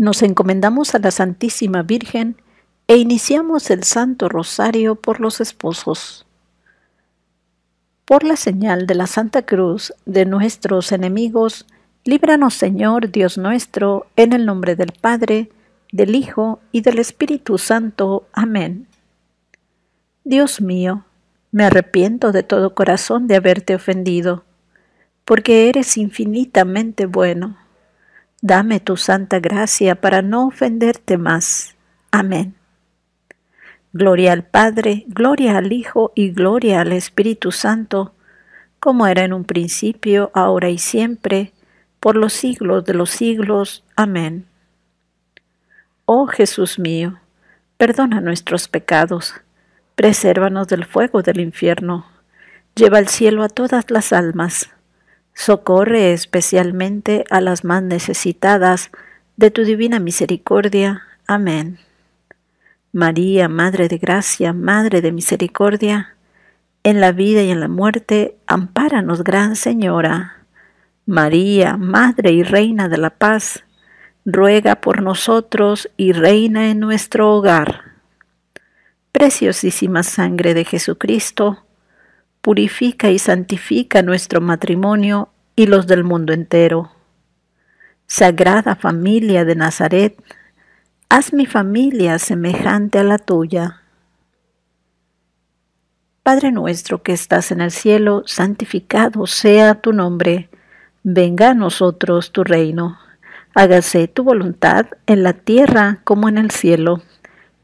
Nos encomendamos a la Santísima Virgen e iniciamos el Santo Rosario por los esposos. Por la señal de la Santa Cruz de nuestros enemigos, líbranos Señor Dios nuestro, en el nombre del Padre, del Hijo y del Espíritu Santo. Amén. Dios mío, me arrepiento de todo corazón de haberte ofendido, porque eres infinitamente bueno Dame tu santa gracia para no ofenderte más. Amén. Gloria al Padre, gloria al Hijo y gloria al Espíritu Santo, como era en un principio, ahora y siempre, por los siglos de los siglos. Amén. Oh Jesús mío, perdona nuestros pecados, presérvanos del fuego del infierno, lleva al cielo a todas las almas Socorre especialmente a las más necesitadas de tu divina misericordia. Amén. María, Madre de Gracia, Madre de Misericordia, en la vida y en la muerte, ampáranos, Gran Señora. María, Madre y Reina de la Paz, ruega por nosotros y reina en nuestro hogar. Preciosísima sangre de Jesucristo, purifica y santifica nuestro matrimonio y los del mundo entero. Sagrada familia de Nazaret, haz mi familia semejante a la tuya. Padre nuestro que estás en el cielo, santificado sea tu nombre. Venga a nosotros tu reino. Hágase tu voluntad en la tierra como en el cielo.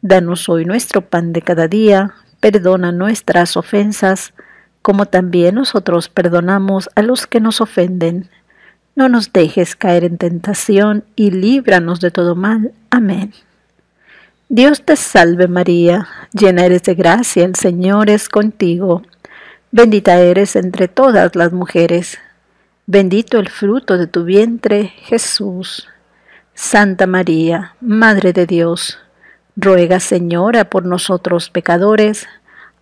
Danos hoy nuestro pan de cada día. Perdona nuestras ofensas como también nosotros perdonamos a los que nos ofenden. No nos dejes caer en tentación y líbranos de todo mal. Amén. Dios te salve María, llena eres de gracia, el Señor es contigo. Bendita eres entre todas las mujeres. Bendito el fruto de tu vientre, Jesús. Santa María, Madre de Dios, ruega Señora por nosotros pecadores,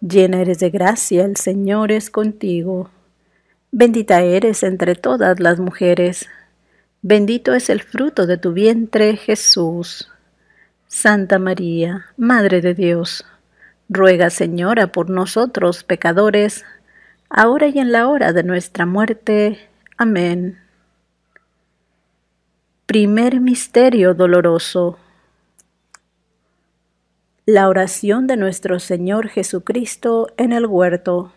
Llena eres de gracia, el Señor es contigo. Bendita eres entre todas las mujeres. Bendito es el fruto de tu vientre, Jesús. Santa María, Madre de Dios, ruega, Señora, por nosotros pecadores, ahora y en la hora de nuestra muerte. Amén. Primer Misterio Doloroso la oración de nuestro Señor Jesucristo en el huerto.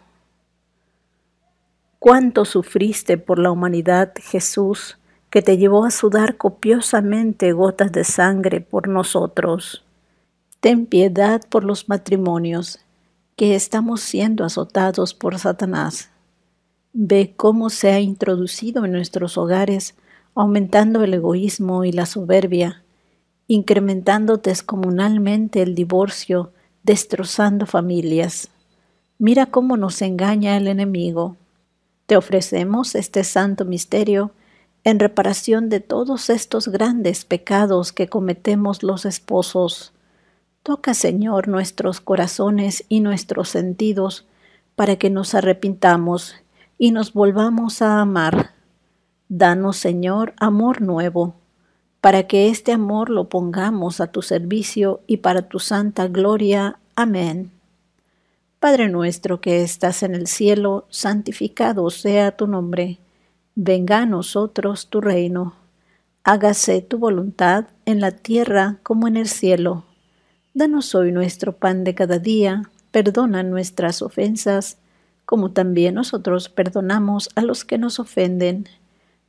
¿Cuánto sufriste por la humanidad, Jesús, que te llevó a sudar copiosamente gotas de sangre por nosotros? Ten piedad por los matrimonios, que estamos siendo azotados por Satanás. Ve cómo se ha introducido en nuestros hogares, aumentando el egoísmo y la soberbia incrementando descomunalmente el divorcio, destrozando familias. Mira cómo nos engaña el enemigo. Te ofrecemos este santo misterio en reparación de todos estos grandes pecados que cometemos los esposos. Toca, Señor, nuestros corazones y nuestros sentidos para que nos arrepintamos y nos volvamos a amar. Danos, Señor, amor nuevo para que este amor lo pongamos a tu servicio y para tu santa gloria. Amén. Padre nuestro que estás en el cielo, santificado sea tu nombre. Venga a nosotros tu reino. Hágase tu voluntad en la tierra como en el cielo. Danos hoy nuestro pan de cada día. Perdona nuestras ofensas, como también nosotros perdonamos a los que nos ofenden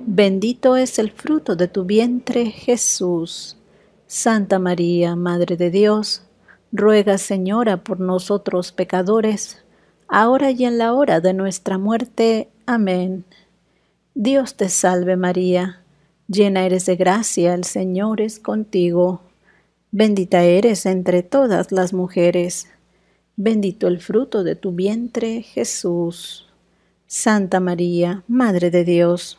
Bendito es el fruto de tu vientre, Jesús. Santa María, Madre de Dios, ruega, Señora, por nosotros pecadores, ahora y en la hora de nuestra muerte. Amén. Dios te salve María, llena eres de gracia, el Señor es contigo. Bendita eres entre todas las mujeres. Bendito el fruto de tu vientre, Jesús. Santa María, Madre de Dios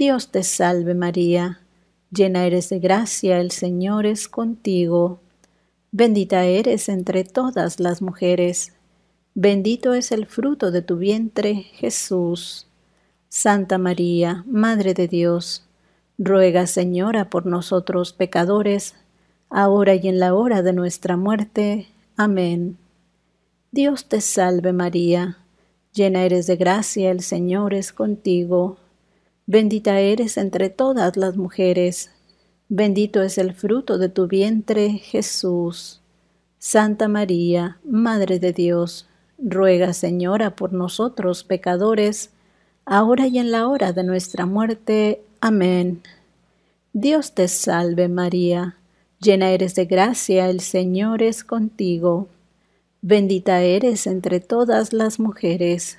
Dios te salve María, llena eres de gracia, el Señor es contigo. Bendita eres entre todas las mujeres, bendito es el fruto de tu vientre, Jesús. Santa María, Madre de Dios, ruega Señora por nosotros pecadores, ahora y en la hora de nuestra muerte. Amén. Dios te salve María, llena eres de gracia, el Señor es contigo. Bendita eres entre todas las mujeres. Bendito es el fruto de tu vientre, Jesús. Santa María, Madre de Dios, ruega, Señora, por nosotros pecadores, ahora y en la hora de nuestra muerte. Amén. Dios te salve María, llena eres de gracia, el Señor es contigo. Bendita eres entre todas las mujeres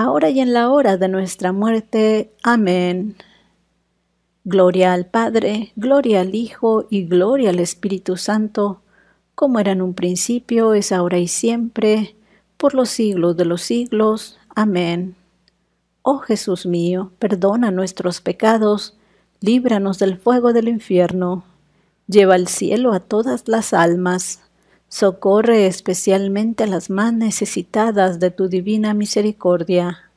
ahora y en la hora de nuestra muerte. Amén. Gloria al Padre, gloria al Hijo y gloria al Espíritu Santo, como era en un principio, es ahora y siempre, por los siglos de los siglos. Amén. Oh Jesús mío, perdona nuestros pecados, líbranos del fuego del infierno, lleva al cielo a todas las almas Socorre especialmente a las más necesitadas de tu divina misericordia.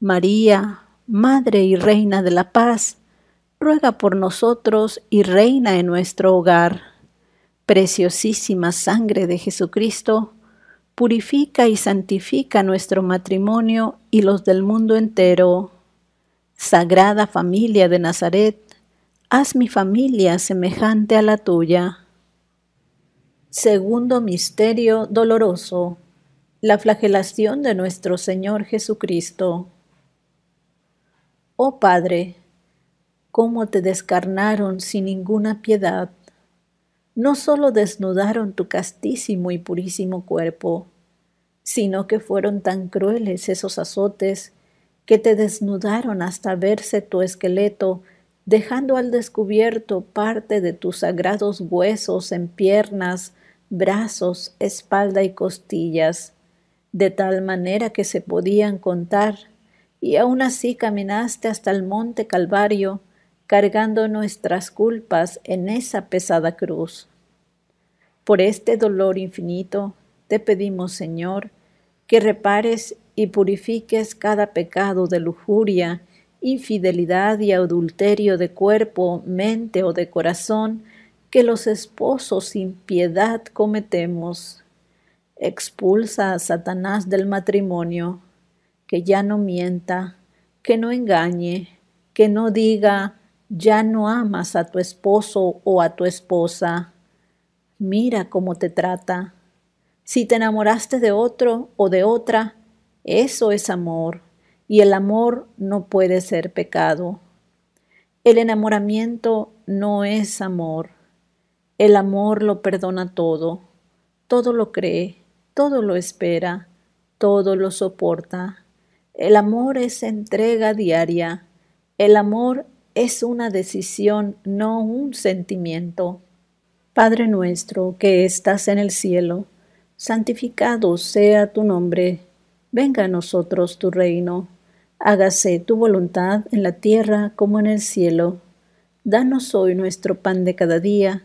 María, Madre y Reina de la Paz, ruega por nosotros y reina en nuestro hogar. Preciosísima sangre de Jesucristo, purifica y santifica nuestro matrimonio y los del mundo entero. Sagrada familia de Nazaret, haz mi familia semejante a la tuya. Segundo misterio doloroso. La flagelación de nuestro Señor Jesucristo. Oh Padre, cómo te descarnaron sin ninguna piedad. No solo desnudaron tu castísimo y purísimo cuerpo, sino que fueron tan crueles esos azotes que te desnudaron hasta verse tu esqueleto dejando al descubierto parte de tus sagrados huesos en piernas, brazos, espalda y costillas, de tal manera que se podían contar, y aún así caminaste hasta el monte Calvario, cargando nuestras culpas en esa pesada cruz. Por este dolor infinito, te pedimos, Señor, que repares y purifiques cada pecado de lujuria, infidelidad y adulterio de cuerpo, mente o de corazón, que los esposos sin piedad cometemos. Expulsa a Satanás del matrimonio, que ya no mienta, que no engañe, que no diga, ya no amas a tu esposo o a tu esposa. Mira cómo te trata. Si te enamoraste de otro o de otra, eso es amor, y el amor no puede ser pecado. El enamoramiento no es amor. El amor lo perdona todo, todo lo cree, todo lo espera, todo lo soporta. El amor es entrega diaria. El amor es una decisión, no un sentimiento. Padre nuestro que estás en el cielo, santificado sea tu nombre. Venga a nosotros tu reino. Hágase tu voluntad en la tierra como en el cielo. Danos hoy nuestro pan de cada día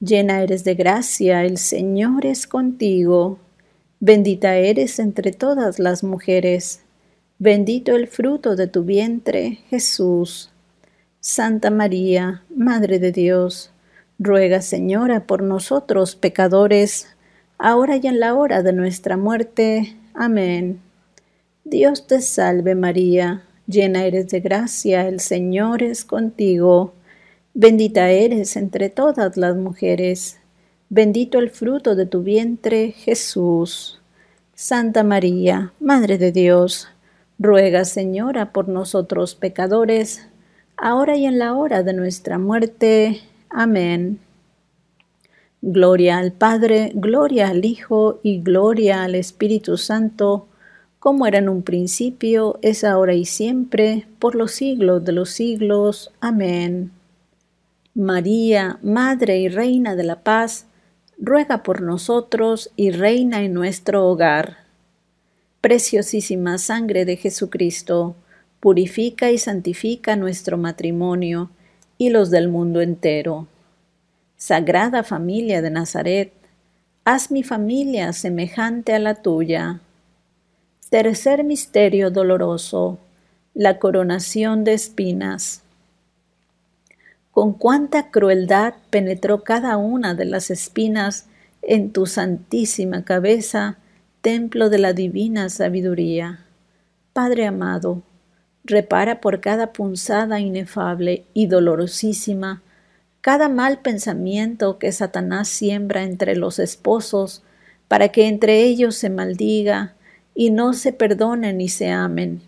Llena eres de gracia, el Señor es contigo. Bendita eres entre todas las mujeres. Bendito el fruto de tu vientre, Jesús. Santa María, Madre de Dios, ruega, Señora, por nosotros pecadores, ahora y en la hora de nuestra muerte. Amén. Dios te salve María, llena eres de gracia, el Señor es contigo. Bendita eres entre todas las mujeres, bendito el fruto de tu vientre, Jesús. Santa María, Madre de Dios, ruega, Señora, por nosotros pecadores, ahora y en la hora de nuestra muerte. Amén. Gloria al Padre, gloria al Hijo y gloria al Espíritu Santo, como era en un principio, es ahora y siempre, por los siglos de los siglos. Amén. María, Madre y Reina de la Paz, ruega por nosotros y reina en nuestro hogar. Preciosísima sangre de Jesucristo, purifica y santifica nuestro matrimonio y los del mundo entero. Sagrada familia de Nazaret, haz mi familia semejante a la tuya. Tercer misterio doloroso, la coronación de espinas con cuánta crueldad penetró cada una de las espinas en tu santísima cabeza, templo de la divina sabiduría. Padre amado, repara por cada punzada inefable y dolorosísima, cada mal pensamiento que Satanás siembra entre los esposos, para que entre ellos se maldiga y no se perdonen ni se amen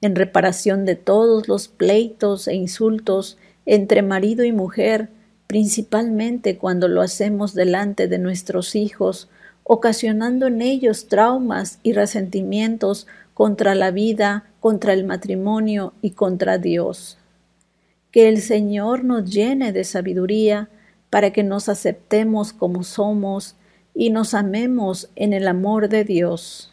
en reparación de todos los pleitos e insultos entre marido y mujer, principalmente cuando lo hacemos delante de nuestros hijos, ocasionando en ellos traumas y resentimientos contra la vida, contra el matrimonio y contra Dios. Que el Señor nos llene de sabiduría para que nos aceptemos como somos y nos amemos en el amor de Dios.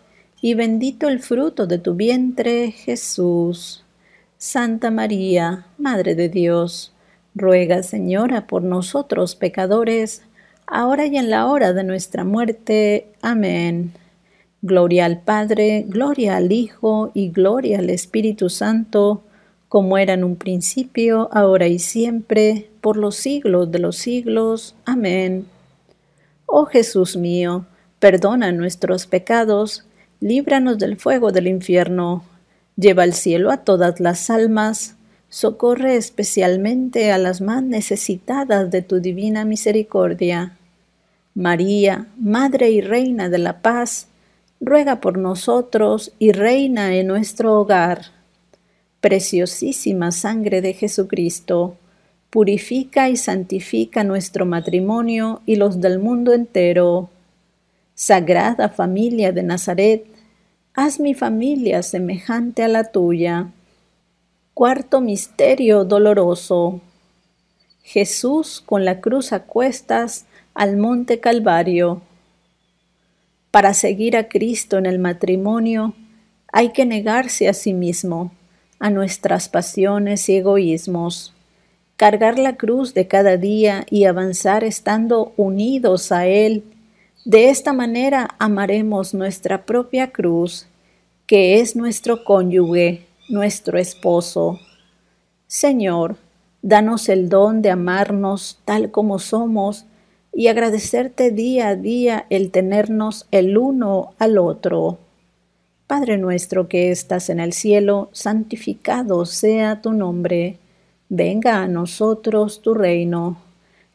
y bendito el fruto de tu vientre, Jesús. Santa María, Madre de Dios, ruega, Señora, por nosotros pecadores, ahora y en la hora de nuestra muerte. Amén. Gloria al Padre, gloria al Hijo y gloria al Espíritu Santo, como era en un principio, ahora y siempre, por los siglos de los siglos. Amén. Oh Jesús mío, perdona nuestros pecados, líbranos del fuego del infierno, lleva al cielo a todas las almas, socorre especialmente a las más necesitadas de tu divina misericordia. María, Madre y Reina de la Paz, ruega por nosotros y reina en nuestro hogar. Preciosísima sangre de Jesucristo, purifica y santifica nuestro matrimonio y los del mundo entero. Sagrada familia de Nazaret, Haz mi familia semejante a la tuya. Cuarto misterio doloroso. Jesús con la cruz a cuestas al monte Calvario. Para seguir a Cristo en el matrimonio hay que negarse a sí mismo, a nuestras pasiones y egoísmos, cargar la cruz de cada día y avanzar estando unidos a Él de esta manera amaremos nuestra propia cruz, que es nuestro cónyuge, nuestro esposo. Señor, danos el don de amarnos tal como somos y agradecerte día a día el tenernos el uno al otro. Padre nuestro que estás en el cielo, santificado sea tu nombre. Venga a nosotros tu reino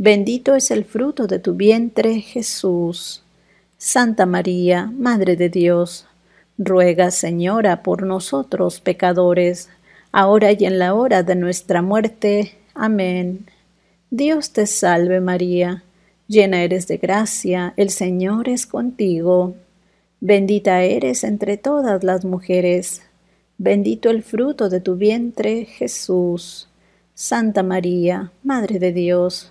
Bendito es el fruto de tu vientre, Jesús. Santa María, Madre de Dios, ruega, Señora, por nosotros pecadores, ahora y en la hora de nuestra muerte. Amén. Dios te salve María, llena eres de gracia, el Señor es contigo. Bendita eres entre todas las mujeres, bendito el fruto de tu vientre, Jesús. Santa María, Madre de Dios,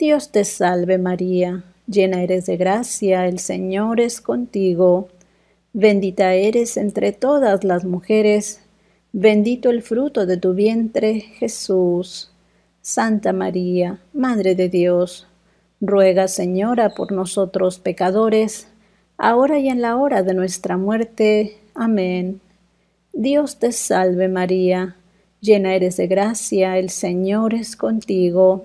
Dios te salve María, llena eres de gracia, el Señor es contigo, bendita eres entre todas las mujeres, bendito el fruto de tu vientre Jesús. Santa María, Madre de Dios, ruega Señora por nosotros pecadores, ahora y en la hora de nuestra muerte. Amén. Dios te salve María, llena eres de gracia, el Señor es contigo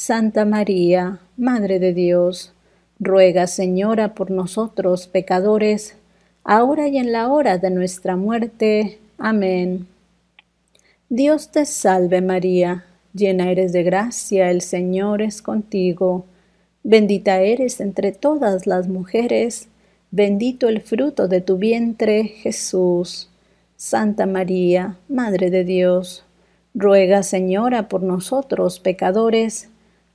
Santa María, Madre de Dios, ruega Señora por nosotros pecadores, ahora y en la hora de nuestra muerte. Amén. Dios te salve María, llena eres de gracia, el Señor es contigo. Bendita eres entre todas las mujeres, bendito el fruto de tu vientre, Jesús. Santa María, Madre de Dios, ruega Señora por nosotros pecadores,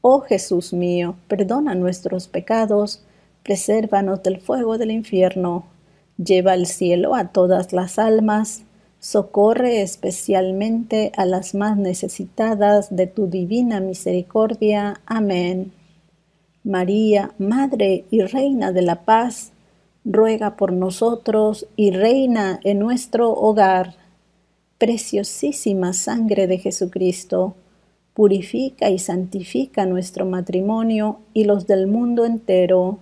Oh Jesús mío, perdona nuestros pecados, presérvanos del fuego del infierno, lleva al cielo a todas las almas, socorre especialmente a las más necesitadas de tu divina misericordia. Amén. María, Madre y Reina de la Paz, ruega por nosotros y reina en nuestro hogar. Preciosísima sangre de Jesucristo purifica y santifica nuestro matrimonio y los del mundo entero.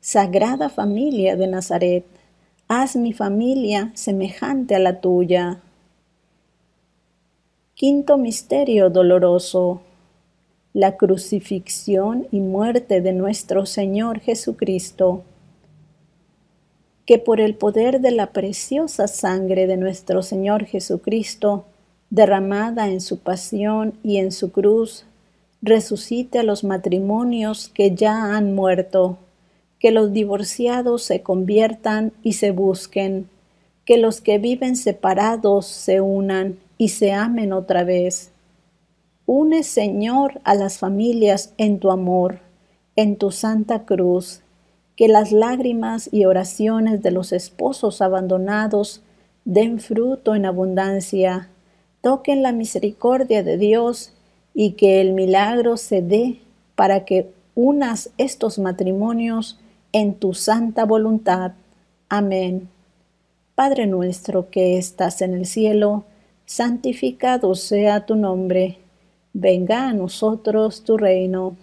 Sagrada familia de Nazaret, haz mi familia semejante a la tuya. Quinto misterio doloroso. La crucifixión y muerte de nuestro Señor Jesucristo. Que por el poder de la preciosa sangre de nuestro Señor Jesucristo, derramada en su pasión y en su cruz, resucite a los matrimonios que ya han muerto, que los divorciados se conviertan y se busquen, que los que viven separados se unan y se amen otra vez. Une, Señor, a las familias en tu amor, en tu santa cruz, que las lágrimas y oraciones de los esposos abandonados den fruto en abundancia toquen la misericordia de Dios y que el milagro se dé para que unas estos matrimonios en tu santa voluntad. Amén. Padre nuestro que estás en el cielo, santificado sea tu nombre. Venga a nosotros tu reino.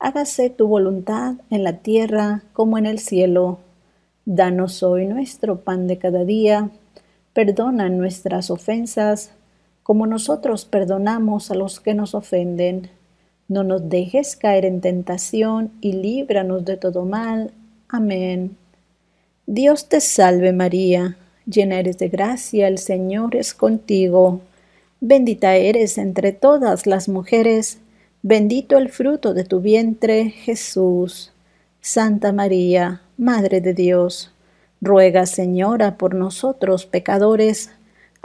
Hágase tu voluntad en la tierra como en el cielo. Danos hoy nuestro pan de cada día. Perdona nuestras ofensas como nosotros perdonamos a los que nos ofenden. No nos dejes caer en tentación y líbranos de todo mal. Amén. Dios te salve María, llena eres de gracia, el Señor es contigo. Bendita eres entre todas las mujeres, bendito el fruto de tu vientre, Jesús. Santa María, Madre de Dios, ruega Señora por nosotros pecadores,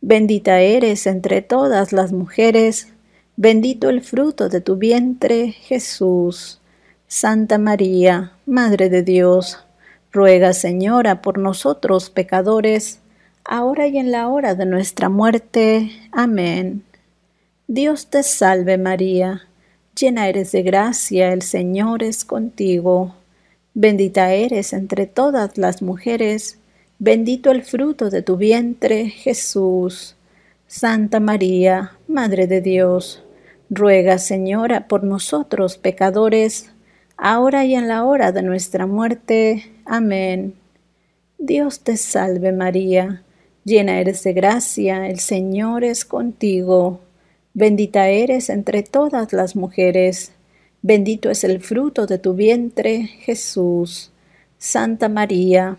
Bendita eres entre todas las mujeres, bendito el fruto de tu vientre, Jesús. Santa María, Madre de Dios, ruega, Señora, por nosotros pecadores, ahora y en la hora de nuestra muerte. Amén. Dios te salve María, llena eres de gracia, el Señor es contigo. Bendita eres entre todas las mujeres, Bendito el fruto de tu vientre, Jesús. Santa María, Madre de Dios, ruega, Señora, por nosotros pecadores, ahora y en la hora de nuestra muerte. Amén. Dios te salve María, llena eres de gracia, el Señor es contigo. Bendita eres entre todas las mujeres, bendito es el fruto de tu vientre, Jesús. Santa María,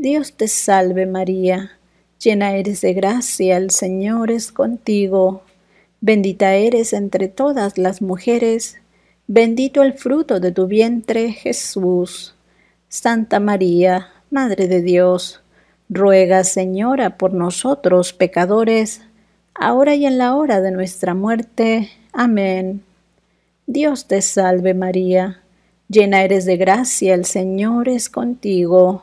Dios te salve María, llena eres de gracia, el Señor es contigo, bendita eres entre todas las mujeres, bendito el fruto de tu vientre Jesús. Santa María, Madre de Dios, ruega Señora por nosotros pecadores, ahora y en la hora de nuestra muerte. Amén. Dios te salve María, llena eres de gracia, el Señor es contigo.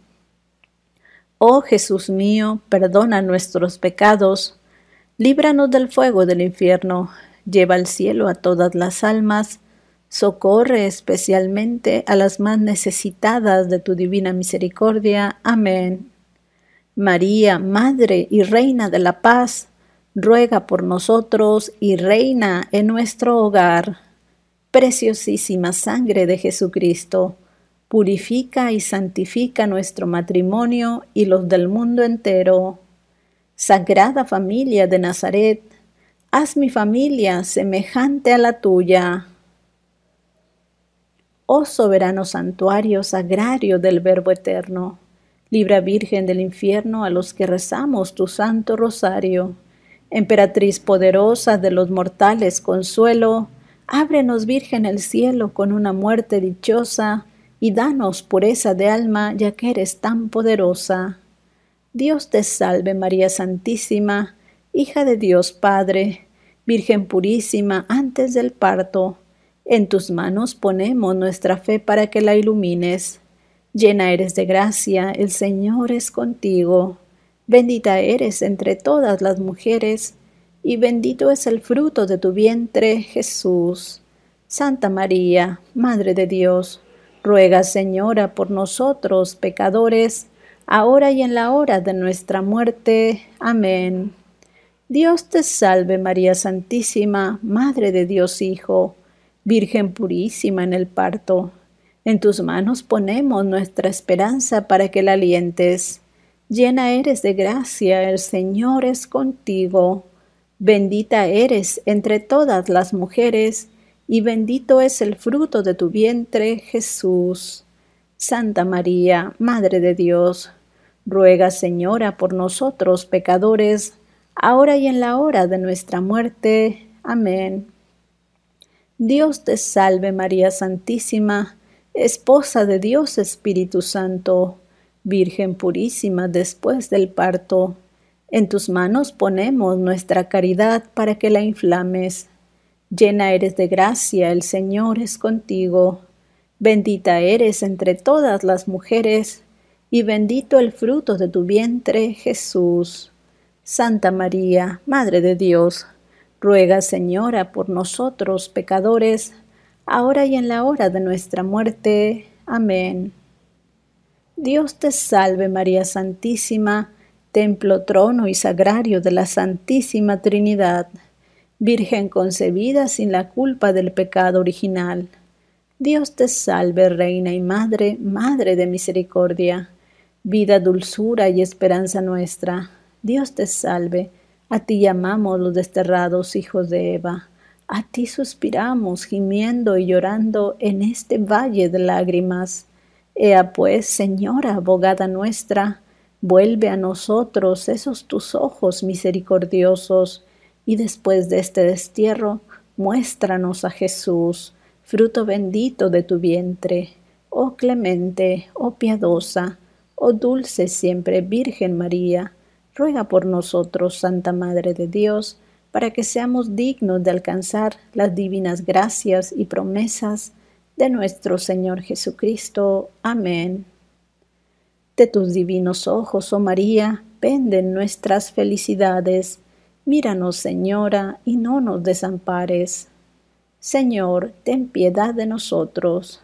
Oh Jesús mío, perdona nuestros pecados, líbranos del fuego del infierno, lleva al cielo a todas las almas, socorre especialmente a las más necesitadas de tu divina misericordia. Amén. María, Madre y Reina de la Paz, ruega por nosotros y reina en nuestro hogar. Preciosísima sangre de Jesucristo purifica y santifica nuestro matrimonio y los del mundo entero. Sagrada familia de Nazaret, haz mi familia semejante a la tuya. Oh soberano santuario sagrario del Verbo Eterno, libra Virgen del infierno a los que rezamos tu santo rosario. Emperatriz poderosa de los mortales consuelo, ábrenos Virgen el cielo con una muerte dichosa y danos pureza de alma, ya que eres tan poderosa. Dios te salve María Santísima, hija de Dios Padre, Virgen purísima antes del parto. En tus manos ponemos nuestra fe para que la ilumines. Llena eres de gracia, el Señor es contigo. Bendita eres entre todas las mujeres, y bendito es el fruto de tu vientre, Jesús. Santa María, Madre de Dios, Ruega, Señora, por nosotros pecadores, ahora y en la hora de nuestra muerte. Amén. Dios te salve María Santísima, Madre de Dios Hijo, Virgen purísima en el parto. En tus manos ponemos nuestra esperanza para que la alientes. Llena eres de gracia, el Señor es contigo. Bendita eres entre todas las mujeres y bendito es el fruto de tu vientre, Jesús. Santa María, Madre de Dios, ruega, Señora, por nosotros pecadores, ahora y en la hora de nuestra muerte. Amén. Dios te salve María Santísima, Esposa de Dios Espíritu Santo, Virgen purísima después del parto. En tus manos ponemos nuestra caridad para que la inflames Llena eres de gracia, el Señor es contigo. Bendita eres entre todas las mujeres, y bendito el fruto de tu vientre, Jesús. Santa María, Madre de Dios, ruega, Señora, por nosotros pecadores, ahora y en la hora de nuestra muerte. Amén. Dios te salve María Santísima, templo, trono y sagrario de la Santísima Trinidad Virgen concebida sin la culpa del pecado original. Dios te salve, Reina y Madre, Madre de Misericordia, vida, dulzura y esperanza nuestra. Dios te salve, a ti llamamos los desterrados hijos de Eva, a ti suspiramos gimiendo y llorando en este valle de lágrimas. Ea pues, Señora, abogada nuestra, vuelve a nosotros esos tus ojos misericordiosos, y después de este destierro, muéstranos a Jesús, fruto bendito de tu vientre. Oh clemente, oh piadosa, oh dulce siempre Virgen María, ruega por nosotros, Santa Madre de Dios, para que seamos dignos de alcanzar las divinas gracias y promesas de nuestro Señor Jesucristo. Amén. De tus divinos ojos, oh María, penden nuestras felicidades Míranos, Señora, y no nos desampares. Señor, ten piedad de nosotros.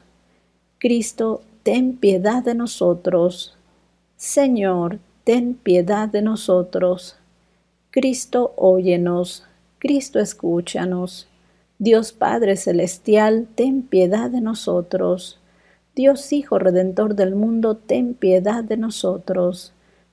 Cristo, ten piedad de nosotros. Señor, ten piedad de nosotros. Cristo, óyenos. Cristo, escúchanos. Dios Padre Celestial, ten piedad de nosotros. Dios Hijo Redentor del mundo, ten piedad de nosotros.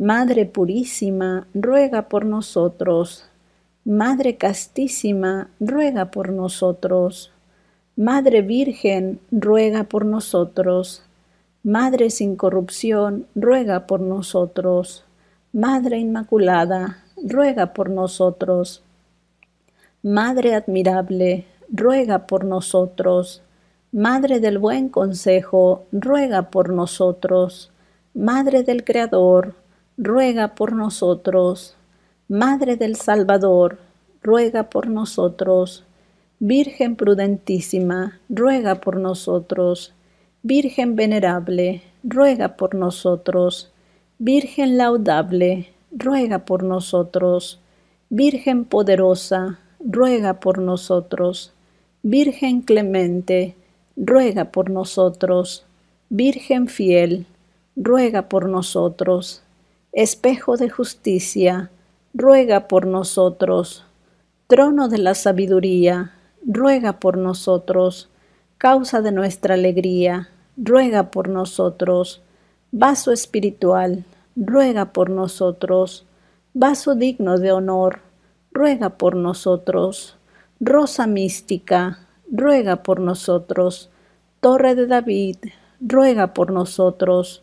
Madre purísima, ruega por nosotros. Madre castísima, ruega por nosotros. Madre Virgen, ruega por nosotros. Madre sin corrupción, ruega por nosotros. Madre Inmaculada, ruega por nosotros. Madre admirable, ruega por nosotros. Madre del buen consejo, ruega por nosotros. Madre del Creador, ruega por nosotros. Madre del Salvador, ruega por nosotros. Virgen prudentísima, ruega por nosotros. Virgen venerable, ruega por nosotros. Virgen laudable, ruega por nosotros. Virgen poderosa, ruega por nosotros. Virgen clemente, ruega por nosotros. Virgen fiel, ruega por nosotros espejo de justicia, ruega por nosotros. Trono de la sabiduría, ruega por nosotros. Causa de nuestra alegría, ruega por nosotros. Vaso espiritual, ruega por nosotros. Vaso digno de honor, ruega por nosotros. Rosa mística, ruega por nosotros. Torre de David, ruega por nosotros.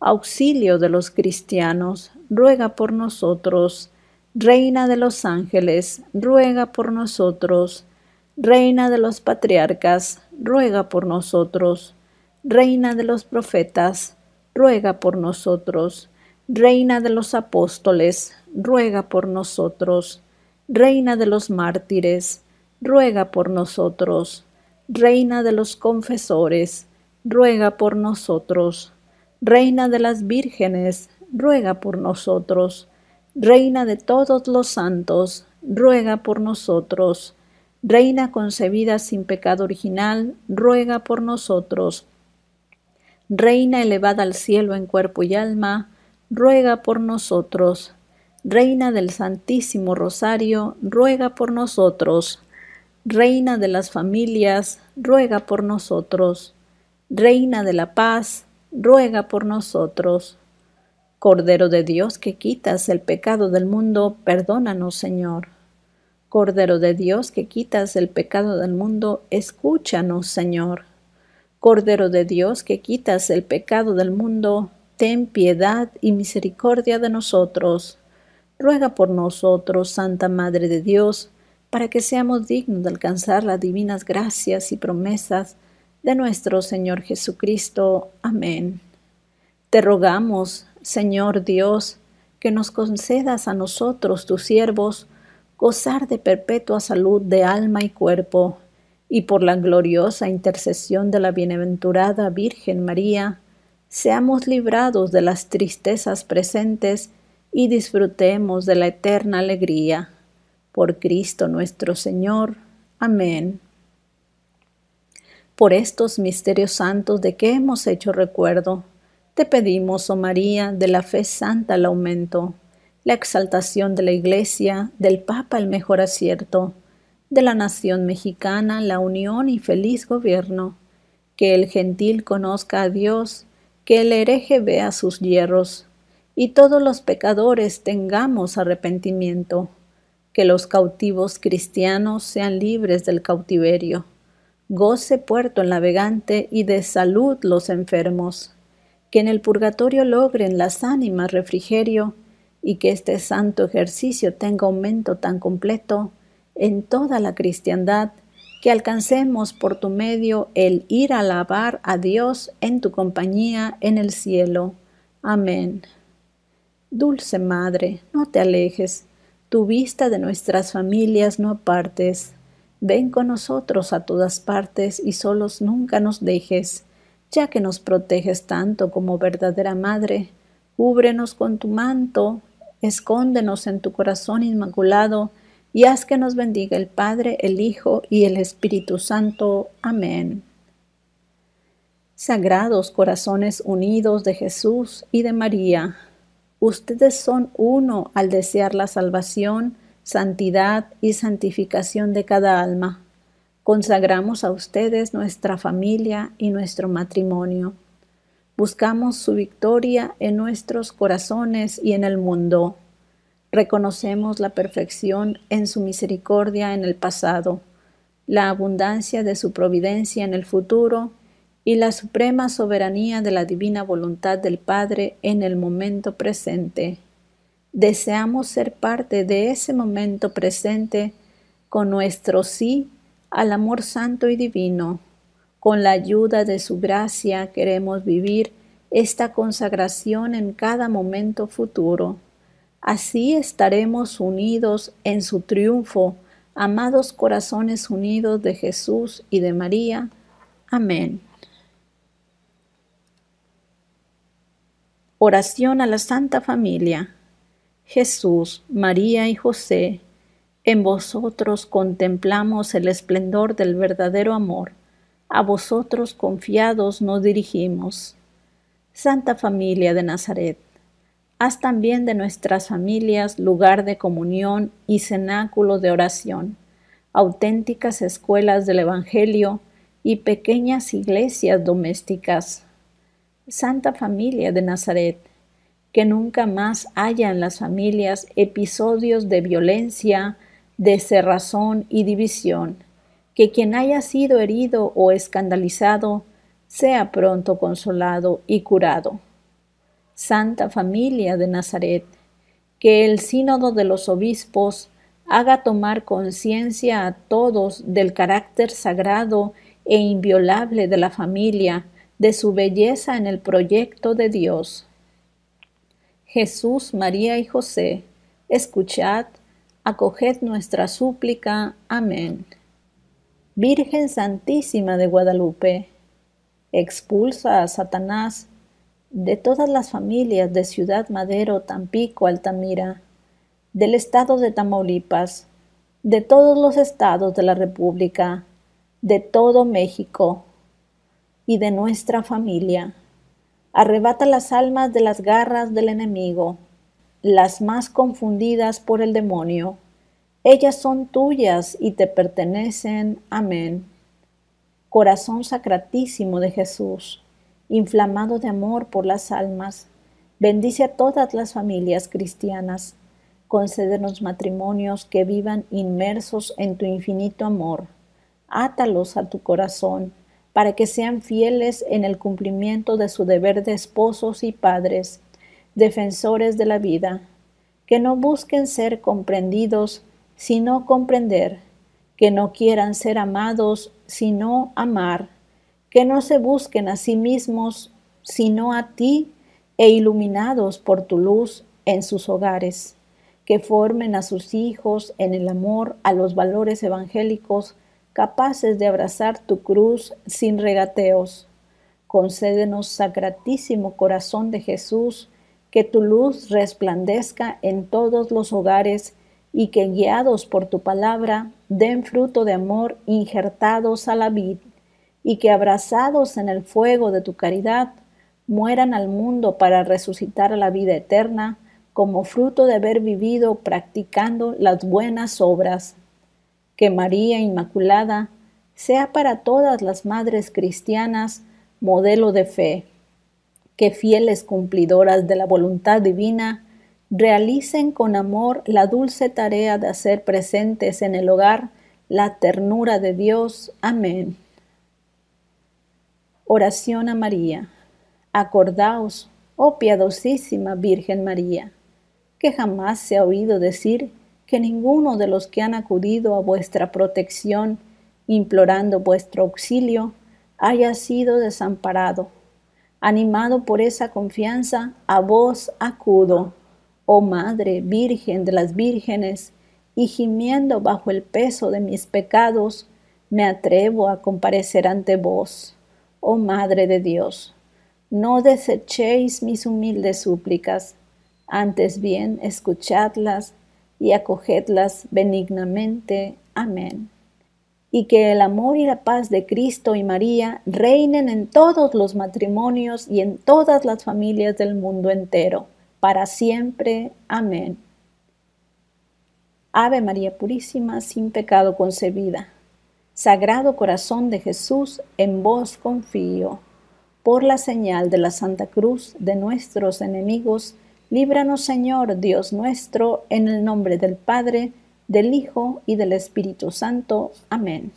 auxilio de los cristianos, ruega por nosotros. Reina de los ángeles, ruega por nosotros. Reina de los patriarcas, ruega por nosotros. Reina de los profetas, ruega por nosotros. Reina de los apóstoles, ruega por nosotros. Reina de los mártires, ruega por nosotros. Reina de los confesores, ruega por nosotros. Reina de las vírgenes, ruega por nosotros. Reina de todos los santos, ruega por nosotros. Reina concebida sin pecado original, ruega por nosotros. Reina elevada al cielo en cuerpo y alma, ruega por nosotros. Reina del Santísimo Rosario, ruega por nosotros. Reina de las familias, ruega por nosotros. Reina de la paz, ruega por nosotros. Cordero de Dios que quitas el pecado del mundo, perdónanos, Señor. Cordero de Dios que quitas el pecado del mundo, escúchanos, Señor. Cordero de Dios que quitas el pecado del mundo, ten piedad y misericordia de nosotros. Ruega por nosotros, Santa Madre de Dios, para que seamos dignos de alcanzar las divinas gracias y promesas de nuestro Señor Jesucristo. Amén. Te rogamos, Señor Dios, que nos concedas a nosotros, tus siervos, gozar de perpetua salud de alma y cuerpo, y por la gloriosa intercesión de la bienaventurada Virgen María, seamos librados de las tristezas presentes y disfrutemos de la eterna alegría. Por Cristo nuestro Señor. Amén. Por estos misterios santos de que hemos hecho recuerdo, te pedimos, oh María, de la fe santa el aumento, la exaltación de la Iglesia, del Papa el mejor acierto, de la nación mexicana la unión y feliz gobierno, que el gentil conozca a Dios, que el hereje vea sus hierros, y todos los pecadores tengamos arrepentimiento, que los cautivos cristianos sean libres del cautiverio goce puerto el navegante y de salud los enfermos, que en el purgatorio logren las ánimas refrigerio y que este santo ejercicio tenga aumento tan completo en toda la cristiandad que alcancemos por tu medio el ir a alabar a Dios en tu compañía en el cielo. Amén. Dulce Madre, no te alejes, tu vista de nuestras familias no apartes Ven con nosotros a todas partes y solos nunca nos dejes, ya que nos proteges tanto como verdadera madre. Cúbrenos con tu manto, escóndenos en tu corazón inmaculado, y haz que nos bendiga el Padre, el Hijo y el Espíritu Santo. Amén. Sagrados corazones unidos de Jesús y de María, ustedes son uno al desear la salvación santidad y santificación de cada alma. Consagramos a ustedes nuestra familia y nuestro matrimonio. Buscamos su victoria en nuestros corazones y en el mundo. Reconocemos la perfección en su misericordia en el pasado, la abundancia de su providencia en el futuro y la suprema soberanía de la divina voluntad del Padre en el momento presente deseamos ser parte de ese momento presente con nuestro sí al amor santo y divino. Con la ayuda de su gracia queremos vivir esta consagración en cada momento futuro. Así estaremos unidos en su triunfo, amados corazones unidos de Jesús y de María. Amén. Oración a la Santa Familia. Jesús, María y José, en vosotros contemplamos el esplendor del verdadero amor. A vosotros confiados nos dirigimos. Santa Familia de Nazaret, haz también de nuestras familias lugar de comunión y cenáculo de oración, auténticas escuelas del Evangelio y pequeñas iglesias domésticas. Santa Familia de Nazaret, que nunca más haya en las familias episodios de violencia, de cerrazón y división, que quien haya sido herido o escandalizado sea pronto consolado y curado. Santa Familia de Nazaret, que el sínodo de los obispos haga tomar conciencia a todos del carácter sagrado e inviolable de la familia, de su belleza en el proyecto de Dios Jesús, María y José, escuchad, acoged nuestra súplica. Amén. Virgen Santísima de Guadalupe, expulsa a Satanás de todas las familias de Ciudad Madero, Tampico, Altamira, del estado de Tamaulipas, de todos los estados de la República, de todo México y de nuestra familia arrebata las almas de las garras del enemigo, las más confundidas por el demonio. Ellas son tuyas y te pertenecen. Amén. Corazón sacratísimo de Jesús, inflamado de amor por las almas, bendice a todas las familias cristianas. Concédenos matrimonios que vivan inmersos en tu infinito amor. Átalos a tu corazón para que sean fieles en el cumplimiento de su deber de esposos y padres, defensores de la vida, que no busquen ser comprendidos, sino comprender, que no quieran ser amados, sino amar, que no se busquen a sí mismos, sino a ti, e iluminados por tu luz en sus hogares, que formen a sus hijos en el amor a los valores evangélicos, capaces de abrazar tu cruz sin regateos. Concédenos, sacratísimo corazón de Jesús, que tu luz resplandezca en todos los hogares y que, guiados por tu palabra, den fruto de amor injertados a la vid, y que, abrazados en el fuego de tu caridad, mueran al mundo para resucitar a la vida eterna como fruto de haber vivido practicando las buenas obras que María Inmaculada sea para todas las madres cristianas modelo de fe, que fieles cumplidoras de la voluntad divina realicen con amor la dulce tarea de hacer presentes en el hogar la ternura de Dios. Amén. Oración a María. Acordaos, oh piadosísima Virgen María, que jamás se ha oído decir que ninguno de los que han acudido a vuestra protección, implorando vuestro auxilio, haya sido desamparado. Animado por esa confianza, a vos acudo, oh Madre Virgen de las Vírgenes, y gimiendo bajo el peso de mis pecados, me atrevo a comparecer ante vos, oh Madre de Dios. No desechéis mis humildes súplicas, antes bien escuchadlas y acogedlas benignamente. Amén. Y que el amor y la paz de Cristo y María reinen en todos los matrimonios y en todas las familias del mundo entero, para siempre. Amén. Ave María Purísima, sin pecado concebida. Sagrado Corazón de Jesús, en vos confío. Por la señal de la Santa Cruz de nuestros enemigos, Líbranos, Señor, Dios nuestro, en el nombre del Padre, del Hijo y del Espíritu Santo. Amén.